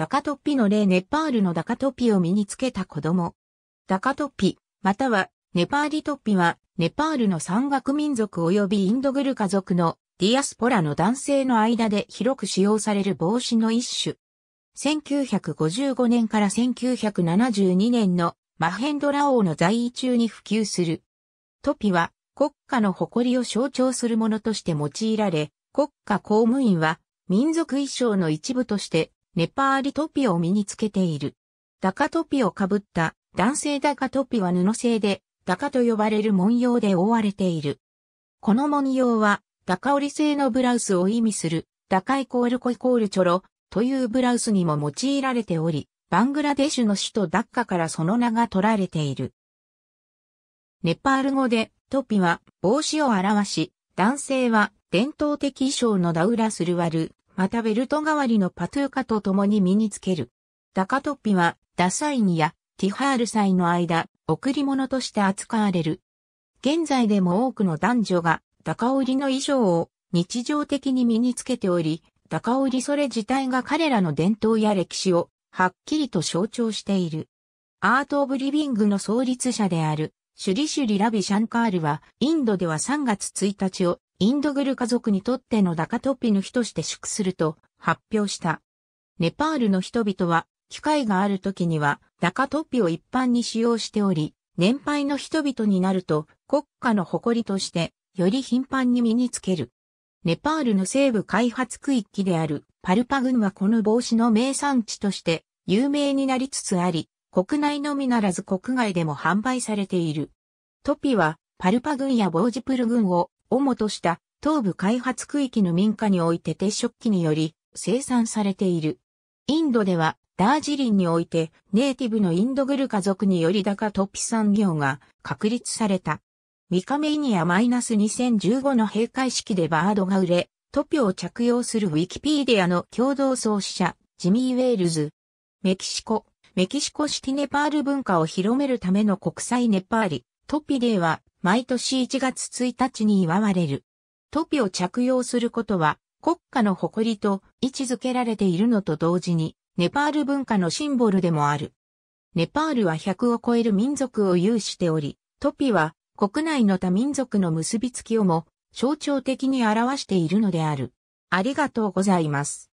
ダカトッピの例ネパールのダカトッピを身につけた子供。ダカトッピ、またはネパーリトッピは、ネパールの山岳民族及びインドグル家族のディアスポラの男性の間で広く使用される帽子の一種。1955年から1972年のマヘンドラ王の在位中に普及する。トピは国家の誇りを象徴するものとして用いられ、国家公務員は民族衣装の一部としてネパーリトピを身につけている。ダカトピをかぶった男性ダカトピは布製で、ダカと呼ばれる文様で覆われている。この文様は、ダカ織製のブラウスを意味する、ダカイコールコイコールチョロというブラウスにも用いられており、バングラデシュの首都ダッカからその名が取られている。ネパール語でトピは帽子を表し、男性は伝統的衣装のダウラスルワルまたベルト代わりのパトゥーカと共に身につける。ダカトッピは、ダサイニやティハール祭の間、贈り物として扱われる。現在でも多くの男女が、ダカ織りの衣装を日常的に身につけており、ダカ織りそれ自体が彼らの伝統や歴史を、はっきりと象徴している。アート・オブ・リビングの創立者である、シュリシュリ・ラビ・シャンカールは、インドでは3月1日をインドグル家族にとってのダカトピの日として祝すると発表した。ネパールの人々は、機会がある時には、ダカトピを一般に使用しており、年配の人々になると、国家の誇りとして、より頻繁に身につける。ネパールの西部開発区域であるパルパ群はこの帽子の名産地として有名になりつつあり、国内のみならず国外でも販売されている。トピはパルパ群やボージプル群を主とした東部開発区域の民家において鉄食器により生産されている。インドではダージリンにおいてネイティブのインドグル家族により高トピ産業が確立された。ミカメイニアマイナス2015の閉会式でバードが売れ、トピを着用するウィキペディアの共同創始者、ジミー・ウェールズ。メキシコ、メキシコシティネパール文化を広めるための国際ネパーリ、トピデーは毎年1月1日に祝われる。トピを着用することは国家の誇りと位置づけられているのと同時に、ネパール文化のシンボルでもある。ネパールは100を超える民族を有しており、トピは国内の他民族の結びつきをも象徴的に表しているのである。ありがとうございます。